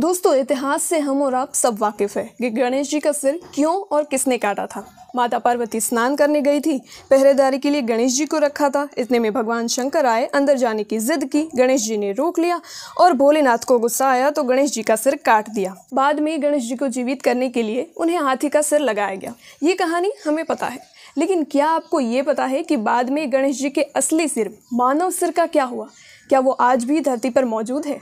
दोस्तों इतिहास से हम और आप सब वाकिफ़ है कि गणेश जी का सिर क्यों और किसने काटा था माता पार्वती स्नान करने गई थी पहरेदारी के लिए गणेश जी को रखा था इतने में भगवान शंकर आए अंदर जाने की जिद की गणेश जी ने रोक लिया और भोलेनाथ को गुस्सा आया तो गणेश जी का सिर काट दिया बाद में गणेश जी को जीवित करने के लिए उन्हें हाथी का सिर लगाया गया ये कहानी हमें पता है लेकिन क्या आपको ये पता है कि बाद में गणेश जी के असली सिर मानव सिर का क्या हुआ क्या वो आज भी धरती पर मौजूद है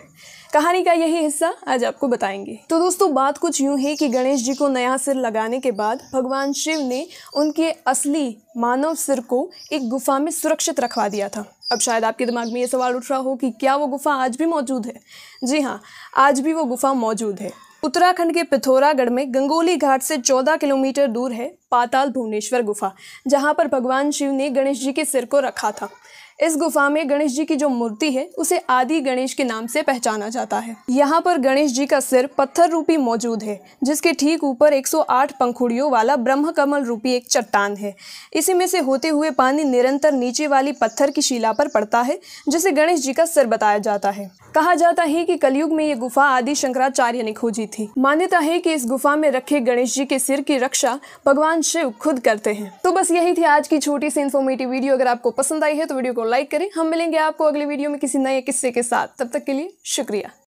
कहानी का यही हिस्सा आज आपको बताएंगे तो दोस्तों बात कुछ यूँ है कि गणेश जी को नया सिर लगाने के बाद भगवान शिव ने उनके असली मानव सिर को एक गुफा में सुरक्षित रखवा दिया था अब शायद आपके दिमाग में ये सवाल उठ रहा हो कि क्या वो गुफा आज भी मौजूद है जी हाँ आज भी वो गुफा मौजूद है उत्तराखंड के पिथौरागढ़ में गंगोली घाट से 14 किलोमीटर दूर है पाताल भुवनेश्वर गुफा जहां पर भगवान शिव ने गणेश जी के सिर को रखा था इस गुफा में गणेश जी की जो मूर्ति है उसे आदि गणेश के नाम से पहचाना जाता है यहाँ पर गणेश जी का सिर पत्थर रूपी मौजूद है जिसके ठीक ऊपर 108 पंखुड़ियों वाला ब्रह्म कमल रूपी एक चट्टान है इसी में से होते हुए पानी निरंतर नीचे वाली पत्थर की शिला पर पड़ता है जिसे गणेश जी का सिर बताया जाता है कहा जाता है कि कलयुग में ये गुफा आदि शंकराचार्य ने खोजी थी मान्यता है कि इस गुफा में रखे गणेश जी के सिर की रक्षा भगवान शिव खुद करते हैं तो बस यही थी आज की छोटी सी इन्फॉर्मेटिव वीडियो अगर आपको पसंद आई है तो वीडियो को लाइक करें हम मिलेंगे आपको अगले वीडियो में किसी नए किस्से के साथ तब तक के लिए शुक्रिया